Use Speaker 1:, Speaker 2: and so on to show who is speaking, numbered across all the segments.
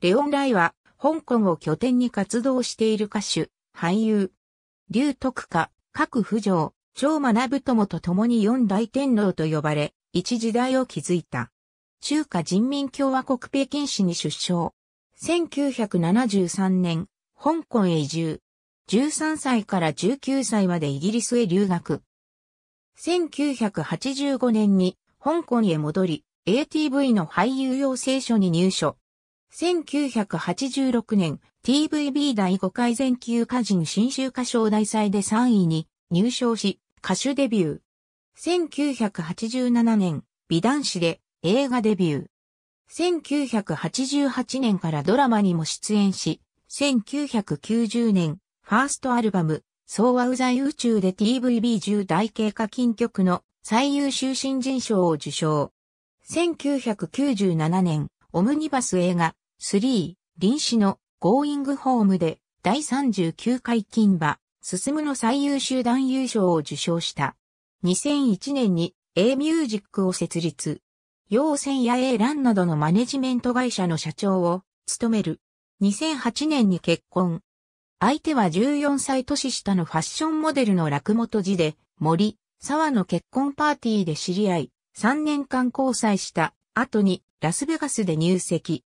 Speaker 1: レオン・ライは、香港を拠点に活動している歌手、俳優、
Speaker 2: 劉徳家、各浮上、超学友と共に四大天皇と呼ばれ、一時代を築いた。中華人民共和国北京市に出生。1973年、香港へ移住。13歳から19歳までイギリスへ留学。1985年に香港へ戻り、ATV の俳優養成所に入所。1986年 TVB 第5回全球歌人新州歌唱大祭で3位に入賞し歌手デビュー。1987年美男子で映画デビュー。1988年からドラマにも出演し、1990年、ファーストアルバム、総和うざい宇宙で TVB10 大経過金曲の最優秀新人賞を受賞。1997年、オムニバス映画3、臨死のゴーイングホームで第39回金馬、進むの最優秀男優賞を受賞した。2001年に A ミュージックを設立。陽線や A ランなどのマネジメント会社の社長を務める。2008年に結婚。相手は14歳年下のファッションモデルの落元寺で、森、沢の結婚パーティーで知り合い、3年間交際した後にラスベガスで入籍。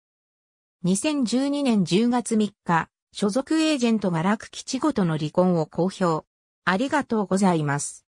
Speaker 2: 2012年10月3日、所属エージェントが楽基地ごとの離
Speaker 1: 婚を公表。ありがとうございます。